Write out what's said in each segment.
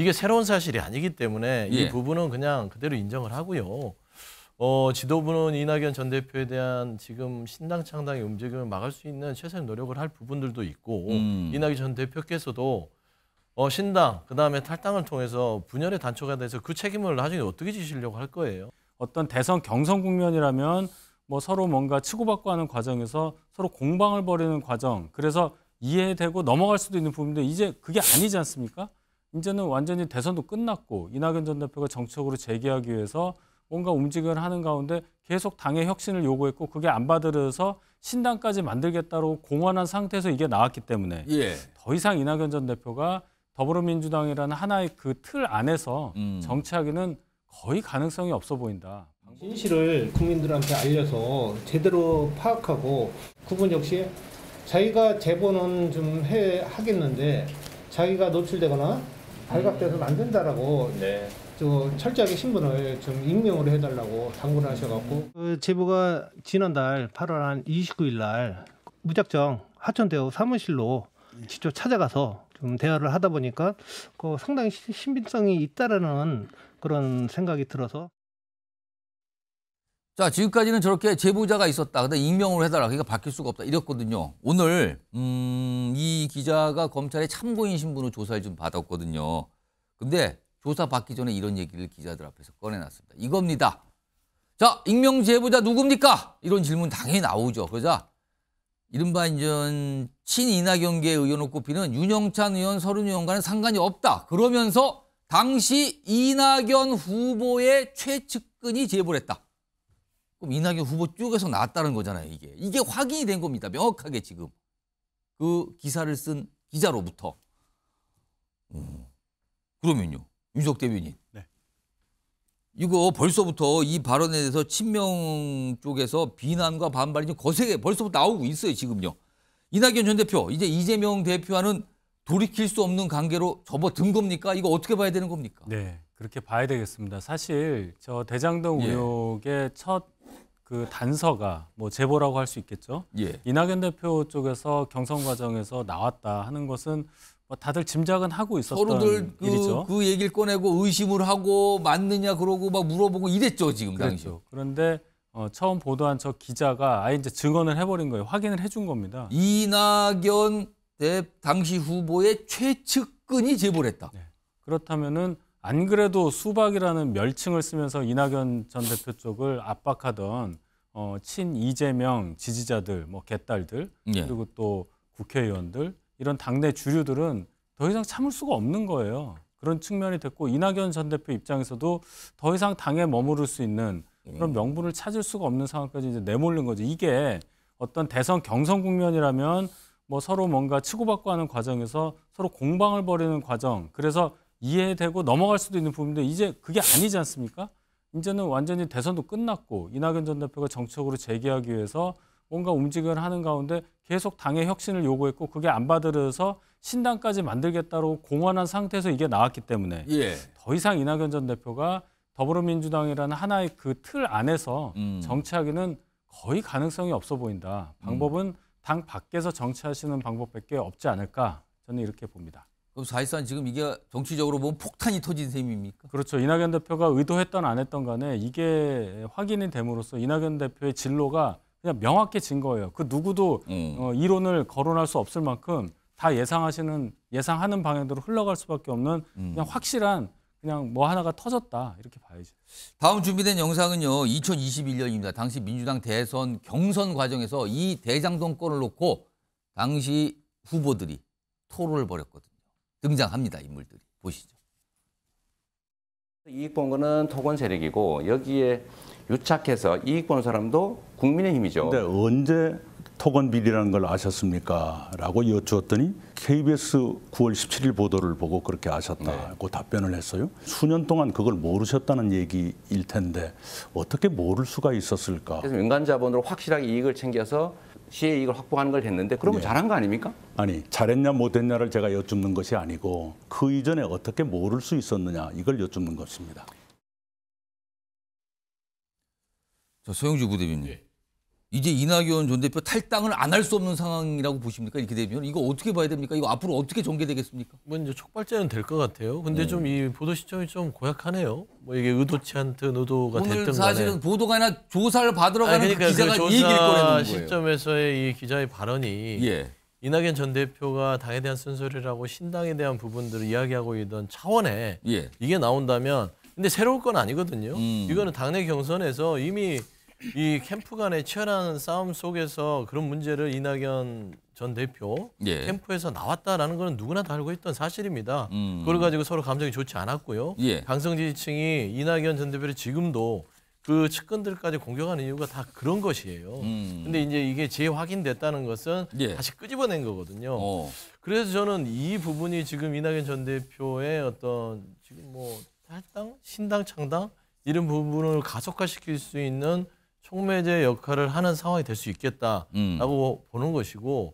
이게 새로운 사실이 아니기 때문에 예. 이 부분은 그냥 그대로 인정을 하고요. 어, 지도부는 이낙연 전 대표에 대한 지금 신당 창당의 움직임을 막을 수 있는 최선의 노력을 할 부분들도 있고 음. 이낙연 전 대표께서도 어, 신당 그다음에 탈당을 통해서 분열의 단초가 돼서 그 책임을 나중에 어떻게 지시려고 할 거예요. 어떤 대선 경선 국면이라면 뭐 서로 뭔가 치고받고 하는 과정에서 서로 공방을 벌이는 과정 그래서 이해되고 넘어갈 수도 있는 부분인데 이제 그게 아니지 않습니까? 이제는 완전히 대선도 끝났고 이낙연 전 대표가 정치적으로 재개하기 위해서 뭔가 움직임을 하는 가운데 계속 당의 혁신을 요구했고 그게 안받아들여서 신당까지 만들겠다고 공언한 상태에서 이게 나왔기 때문에 예. 더 이상 이낙연 전 대표가 더불어민주당이라는 하나의 그 틀 안에서 음. 정치하기는 거의 가능성이 없어 보인다. 진실을 국민들한테 알려서 제대로 파악하고 그분 역시 자기가 제보는 좀 해, 하겠는데 자기가 노출되거나 발각돼서는 안 된다라고 네. 저 철저하게 신분을좀 익명으로 해달라고 당부를 하셔갖고 그 제보가 지난달 8월 한 29일 날 무작정 하천대호 사무실로 예. 직접 찾아가서 좀 대화를 하다 보니까 그 상당히 신빙성이 있다라는 그런 생각이 들어서 자, 지금까지는 저렇게 제보자가 있었다. 근데 익명으로 해달라. 그러니까 바뀔 수가 없다. 이랬거든요. 오늘, 음, 이 기자가 검찰의 참고인 신분으로 조사를 좀 받았거든요. 근데 조사 받기 전에 이런 얘기를 기자들 앞에서 꺼내놨습니다. 이겁니다. 자, 익명 제보자 누굽니까? 이런 질문 당연히 나오죠. 그러자, 이른바 이제 친이낙연계 의원 을 꼽히는 윤영찬 의원, 서른 의원과는 상관이 없다. 그러면서 당시 이낙연 후보의 최측근이 제보를 했다. 그럼 이낙연 후보 쪽에서 나왔다는 거잖아요, 이게. 이게 확인이 된 겁니다. 명확하게 지금. 그 기사를 쓴 기자로부터. 음. 그러면요. 윤석 대변인. 네. 이거 벌써부터 이 발언에 대해서 친명 쪽에서 비난과 반발이 좀 거세게 벌써부터 나오고 있어요, 지금요. 이낙연 전 대표, 이제 이재명 대표와는 돌이킬 수 없는 관계로 접어든 겁니까? 이거 어떻게 봐야 되는 겁니까? 네, 그렇게 봐야 되겠습니다. 사실 저 대장동 예. 의혹의 예. 첫그 단서가 뭐 제보라고 할 수 있겠죠. 예. 이낙연 대표 쪽에서 경선 과정에서 나왔다 하는 것은 뭐 다들 짐작은 하고 있었던 서로들 그, 일이죠. 그 얘기를 꺼내고 의심을 하고 맞느냐 그러고 막 물어보고 이랬죠 지금 당시. 그렇죠. 그런데 어, 처음 보도한 저 기자가 아예 이제 증언을 해버린 거예요. 확인을 해 준 겁니다. 이낙연 대 당시 후보의 최측근이 제보 했다. 네. 그렇다면은 안 그래도 수박이라는 멸칭을 쓰면서 이낙연 전 대표 쪽을 압박하던 어, 친 이재명 지지자들, 뭐 개딸들 예. 그리고 또 국회의원들 이런 당내 주류들은 더 이상 참을 수가 없는 거예요. 그런 측면이 됐고 이낙연 전 대표 입장에서도 더 이상 당에 머무를 수 있는 예. 그런 명분을 찾을 수가 없는 상황까지 이제 내몰린 거죠. 이게 어떤 대선 경선 국면이라면 뭐 서로 뭔가 치고받고 하는 과정에서 서로 공방을 벌이는 과정. 그래서 이해되고 넘어갈 수도 있는 부분인데 이제 그게 아니지 않습니까? 이제는 완전히 대선도 끝났고 이낙연 전 대표가 정치적으로 재개하기 위해서 뭔가 움직임을 하는 가운데 계속 당의 혁신을 요구했고 그게 안받아들여서 신당까지 만들겠다고 공언한 상태에서 이게 나왔기 때문에 예. 더 이상 이낙연 전 대표가 더불어민주당이라는 하나의 그 틀 안에서 음. 정치하기는 거의 가능성이 없어 보인다. 방법은 음. 당 밖에서 정치하시는 방법밖에 없지 않을까 저는 이렇게 봅니다. 그럼 사실상 지금 이게 정치적으로 보 폭탄이 터진 셈입니까? 그렇죠. 이낙연 대표가 의도했던 안 했던 간에 이게 확인이 됨으로써 이낙연 대표의 진로가 그냥 명확해진 거예요. 그 누구도 음. 어, 이론을 거론할 수 없을 만큼 다 예상하시는 예상하는 방향대로 흘러갈 수밖에 없는 음. 그냥 확실한 그냥 뭐 하나가 터졌다 이렇게 봐야죠. 다음 준비된 영상은요. 2021년입니다. 당시 민주당 대선 경선 과정에서 이 대장동권을 놓고 당시 후보들이 토론을 벌였거든요. 등장합니다. 인물들이. 보시죠. 이익 본 거는 토건 세력이고 여기에 유착해서 이익 본 사람도 국민의힘이죠. 근데 언제 토건 비리라는 걸 아셨습니까? 라고 여쭈었더니 KBS 9월 17일 보도를 보고 그렇게 아셨다고 네. 답변을 했어요. 수년 동안 그걸 모르셨다는 얘기일 텐데 어떻게 모를 수가 있었을까? 그래서 민간 자본으로 확실하게 이익을 챙겨서 시의 이익을 확보하는 걸 했는데 그러면 네. 잘한 거 아닙니까? 아니 잘했냐 못했냐를 제가 여쭙는 것이 아니고 그 이전에 어떻게 모를 수 있었느냐 이걸 여쭙는 것입니다. 자, 서영주 부대변인. 네. 이제 이낙연 전 대표 탈당을 안 할 수 없는 상황이라고 보십니까? 이렇게 되면 이거 어떻게 봐야 됩니까? 이거 앞으로 어떻게 전개되겠습니까? 뭐 이제 촉발제는 될 것 같아요. 근데 음. 네. 좀이 보도 시점이 좀 고약하네요. 뭐 이게 의도치 않든 의도가 됐든 간에 사실은 보도가 아니라 조사를 받으러 가는 아니, 그러니까 그 기자가 그 조사 얘기를 꺼는 거예요. 시점에서의 이 기자의 발언이 예. 이낙연 전 대표가 당에 대한 쓴소리라고 신당에 대한 부분들을 이야기하고 있던 차원에 예. 이게 나온다면 근데 새로운건 아니거든요. 음. 이거는 당내 경선에서 이미 이 캠프 간의 치열한 싸움 속에서 그런 문제를 이낙연 전 대표 예. 캠프에서 나왔다라는 것은 누구나 다 알고 있던 사실입니다. 음. 그걸 가지고 서로 감정이 좋지 않았고요. 예. 강성 지지층이 이낙연 전 대표를 지금도 그 측근들까지 공격하는 이유가 다 그런 것이에요. 음. 근데 이제 이게 재확인됐다는 것은 예. 다시 끄집어낸 거거든요. 어. 그래서 저는 이 부분이 지금 이낙연 전 대표의 어떤 지금 뭐 탈당, 신당, 창당 이런 부분을 가속화시킬 수 있는 촉매제 역할을 하는 상황이 될 수 있겠다라고 음. 보는 것이고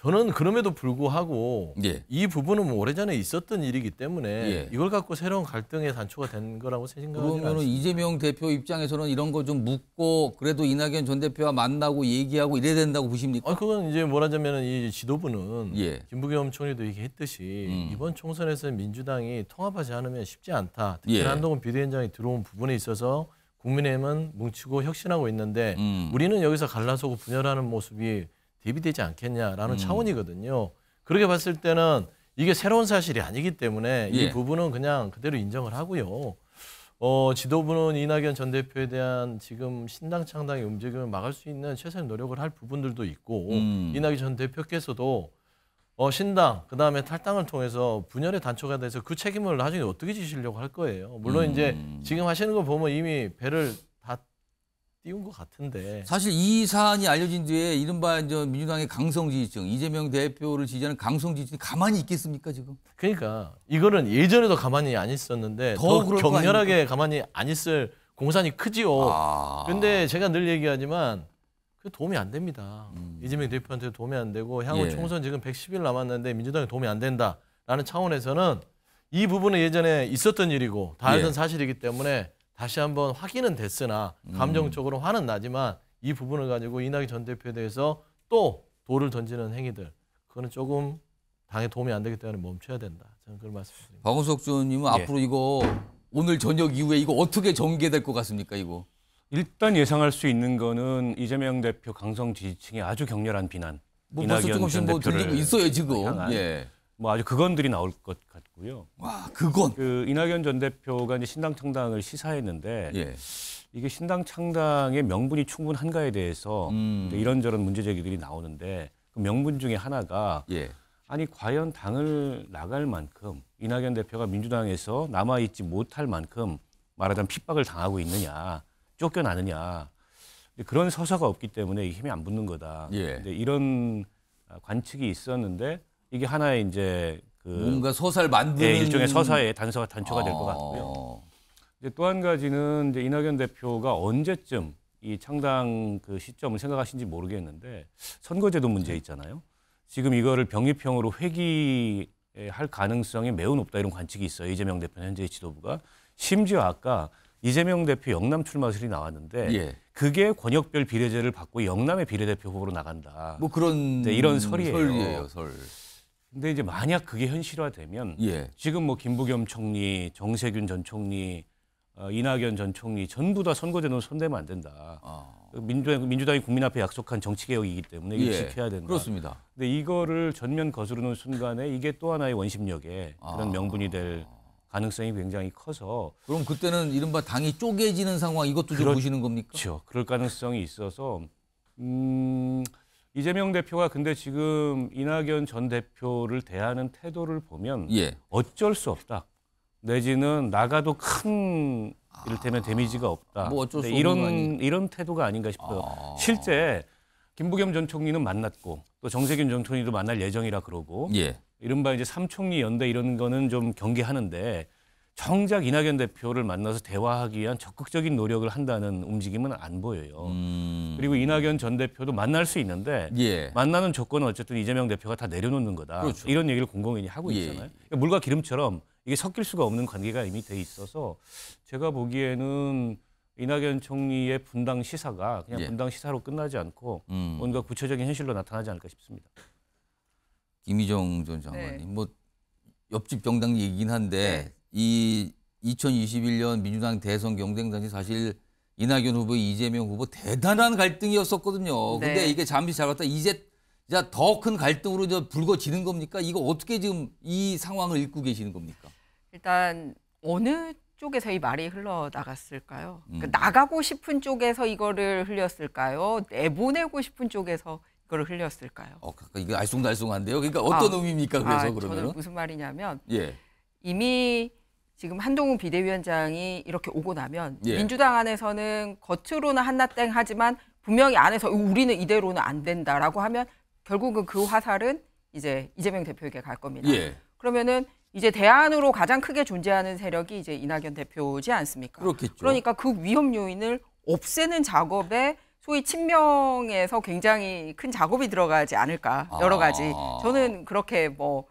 저는 그럼에도 불구하고 예. 이 부분은 뭐 오래전에 있었던 일이기 때문에 예. 이걸 갖고 새로운 갈등의 단초가 된 거라고 생각합니다. 그러면 이재명 대표 입장에서는 이런 거 좀 묻고 그래도 이낙연 전 대표와 만나고 얘기하고 이래야 된다고 보십니까? 아, 그건 이제 뭐라자면 이 지도부는 예. 김부겸 총리도 얘기했듯이 음. 이번 총선에서 민주당이 통합하지 않으면 쉽지 않다. 특히 예. 한동훈 비대위원장이 들어온 부분에 있어서 국민의힘은 뭉치고 혁신하고 있는데 음. 우리는 여기서 갈라서고 분열하는 모습이 대비되지 않겠냐라는 음. 차원이거든요. 그렇게 봤을 때는 이게 새로운 사실이 아니기 때문에 예. 이 부분은 그냥 그대로 인정을 하고요. 어, 지도부는 이낙연 전 대표에 대한 지금 신당 창당의 움직임을 막을 수 있는 최선의 노력을 할 부분들도 있고 음. 이낙연 전 대표께서도 어, 신당 그다음에 탈당을 통해서 분열의 단초가 돼서 그 책임을 나중에 어떻게 지시려고 할 거예요. 물론 음. 이제 지금 하시는 거 보면 이미 배를 다 띄운 것 같은데. 사실 이 사안이 알려진 뒤에 이른바 이제 민주당의 강성 지지층 이재명 대표를 지지하는 강성 지지층이 가만히 있겠습니까 지금? 그러니까 이거는 예전에도 가만히 안 있었는데 더, 더 격렬하게 가만히 안 있을 공산이 크지요. 아. 근데 제가 늘 얘기하지만 그 도움이 안 됩니다. 음. 이재명 대표한테 도움이 안 되고 향후 예. 총선 지금 110일 남았는데 민주당에 도움이 안 된다라는 차원에서는 이 부분은 예전에 있었던 일이고 다 알던 예. 사실이기 때문에 다시 한번 확인은 됐으나 감정적으로 음. 화는 나지만 이 부분을 가지고 이낙연 전 대표에 대해서 또 돌을 던지는 행위들 그거는 조금 당에 도움이 안 되기 때문에 멈춰야 된다. 저는 그런 말씀드립니다. 박원석 의원님은 예. 앞으로 이거 오늘 저녁 이후에 이거 어떻게 전개될 것 같습니까? 이거 일단 예상할 수 있는 거는 이재명 대표 강성 지지층의 아주 격렬한 비난. 뭐 이낙연 조금씩 전 뭐 대표를 뭐 있어요 지금. 예. 뭐 아주 그건들이 나올 것 같고요. 와 그건. 그 이낙연 전 대표가 이제 신당 창당을 시사했는데 예. 이게 신당 창당의 명분이 충분한가에 대해서 음. 이런저런 문제 제기들이 나오는데 그 명분 중에 하나가 예. 아니 과연 당을 나갈 만큼 이낙연 대표가 민주당에서 남아 있지 못할 만큼 말하자면 핍박을 당하고 있느냐. 쫓겨나느냐. 그런 서사가 없기 때문에 힘이 안 붙는 거다. 예. 이런 아, 관측이 있었는데 이게 하나의 이제 그 뭔가 서사를 만드는 네, 일종의 서사의 단서가 단초가 아... 될것 같고요. 이제 또 한 가지는 이제 이낙연 대표가 언제쯤 이 창당 그 시점을 생각하신지 모르겠는데 선거제도 문제 네. 있잖아요. 지금 이거를 병립형으로 회기할 가능성이 매우 높다 이런 관측이 있어요. 이재명 대표 현재 지도부가 심지어 아까 이재명 대표 영남 출마설이 나왔는데 예. 그게 권역별 비례제를 받고 영남의 비례대표 후보로 나간다. 뭐 그런 네, 이런 설이에요. 설이에요, 설. 근데 이제 만약 그게 현실화되면 예. 지금 뭐 김부겸 총리, 정세균 전 총리, 어, 이낙연 전 총리 전부 다 선거제도는 손대면 안 된다. 어. 민주당, 민주당이 국민 앞에 약속한 정치개혁이기 때문에 이걸 예. 지켜야 된다. 그렇습니다. 근데 이거를 전면 거스르는 순간에 이게 또 하나의 원심력에 아. 그런 명분이 될 가능성이 굉장히 커서 그럼 그때는 이른바 당이 쪼개지는 상황 이것도 그렇, 좀 보시는 겁니까? 그렇죠. 그럴 가능성이 있어서 음, 이재명 대표가 근데 지금 이낙연 전 대표를 대하는 태도를 보면 예. 어쩔 수 없다. 내지는 나가도 큰 이를테면 아, 데미지가 없다. 뭐 어쩔 네, 수 이런 이런 태도가 아닌가 싶어요. 아. 실제 김부겸 전 총리는 만났고 또 정세균 전 총리도 만날 예정이라 그러고 예. 이른바 이제 삼총리 연대 이런 거는 좀 경계하는데 정작 이낙연 대표를 만나서 대화하기 위한 적극적인 노력을 한다는 움직임은 안 보여요. 음. 그리고 이낙연 전 대표도 만날 수 있는데 예. 만나는 조건은 어쨌든 이재명 대표가 다 내려놓는 거다. 그렇죠. 이런 얘기를 공공연히 하고 예. 있잖아요. 그러니까 물과 기름처럼 이게 섞일 수가 없는 관계가 이미 돼 있어서 제가 보기에는 이낙연 총리의 분당 시사가 그냥 예. 분당 시사로 끝나지 않고 음. 뭔가 구체적인 현실로 나타나지 않을까 싶습니다. 김희정 전 네. 장관님. 네. 뭐 옆집 정당 얘기긴 한데 네. 이 2021년 민주당 대선 경쟁 당시 사실 이낙연 후보, 이재명 후보 대단한 갈등이었었거든요. 네. 근데 이게 잠시 잡았다 이제 더 큰 갈등으로 저 불거지는 겁니까? 이거 어떻게 지금 이 상황을 읽고 계시는 겁니까? 일단 어느 쪽에서 이 말이 흘러나갔을까요? 그러니까 음. 그러니까 나가고 싶은 쪽에서 이거를 흘렸을까요? 내보내고 싶은 쪽에서 그걸 흘렸을까요? 어, 그러니까 이게 알쏭달쏭한데요. 그러니까 어떤 아, 의미입니까? 그래서 아, 그러면 저는 무슨 말이냐면 예. 이미 지금 한동훈 비대위원장이 이렇게 오고 나면 예. 민주당 안에서는 겉으로는 한나땡 하지만 분명히 안에서 우리는 이대로는 안 된다라고 하면 결국은 그 화살은 이제 이재명 대표에게 갈 겁니다. 예. 그러면은 이제 대안으로 가장 크게 존재하는 세력이 이제 이낙연 대표지 않습니까? 그렇겠죠. 그러니까 그 위험 요인을 없애는 작업에 소위 친명에서 굉장히 큰 작업이 들어가지 않을까 여러 가지 아. 저는 그렇게 뭐,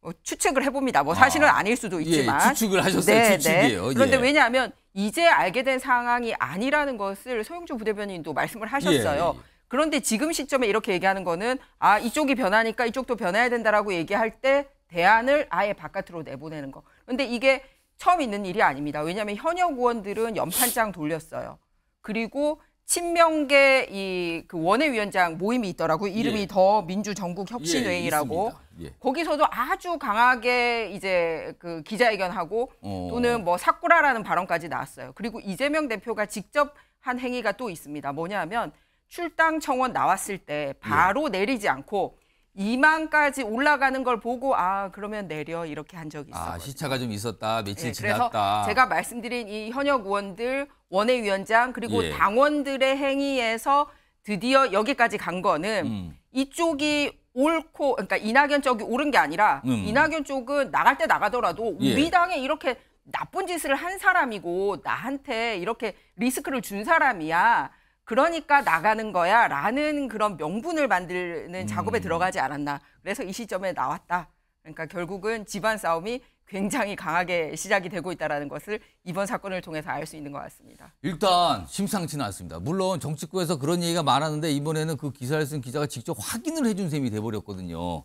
뭐 추측을 해봅니다. 뭐 사실은 아, 닐 수도 예, 있지만 예, 추측을 하셨어요. 네, 추측이에요. 네. 그런데 예. 왜냐하면 이제 알게 된 상황이 아니라는 것을 서영주 부대변인도 말씀을 하셨어요. 예, 그런데 지금 시점에 이렇게 얘기하는 거는 아 이쪽이 변하니까 이쪽도 변해야 된다라고 얘기할 때 대안을 아예 바깥으로 내보내는 거. 그런데 이게 처음 있는 일이 아닙니다. 왜냐하면 현역 의원들은 연판장 돌렸어요. 그리고 친명계 이 그 원외위원장 모임이 있더라고요. 이름이 예. 더민주정국혁신회의라고 예, 예. 거기서도 아주 강하게 이제 그 기자회견하고 어. 또는 뭐 사쿠라라는 발언까지 나왔어요. 그리고 이재명 대표가 직접 한 행위가 또 있습니다. 뭐냐면 출당 청원 나왔을 때 바로 예. 내리지 않고 2만까지 올라가는 걸 보고 아 그러면 내려 이렇게 한 적이 있어요. 아, 시차가 좀 있었다. 며칠 예, 지났다. 그래서 제가 말씀드린 이 현역 의원들 원외위원장 그리고 예. 당원들의 행위에서 드디어 여기까지 간 거는 음. 이쪽이 옳고 그러니까 이낙연 쪽이 옳은 게 아니라 음. 음. 이낙연 쪽은 나갈 때 나가더라도 예. 우리 당에 이렇게 나쁜 짓을 한 사람이고 나한테 이렇게 리스크를 준 사람이야. 그러니까 나가는 거야. 라는 그런 명분을 만드는 작업에 음. 들어가지 않았나. 그래서 이 시점에 나왔다. 그러니까 결국은 집안 싸움이 굉장히 강하게 시작이 되고 있다는 것을 이번 사건을 통해서 알 수 있는 것 같습니다. 일단 심상치는 않습니다. 물론 정치권에서 그런 얘기가 많았는데 이번에는 그 기사를 쓴 기자가 직접 확인을 해준 셈이 돼버렸거든요.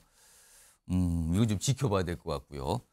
음, 이거 좀 지켜봐야 될 것 같고요.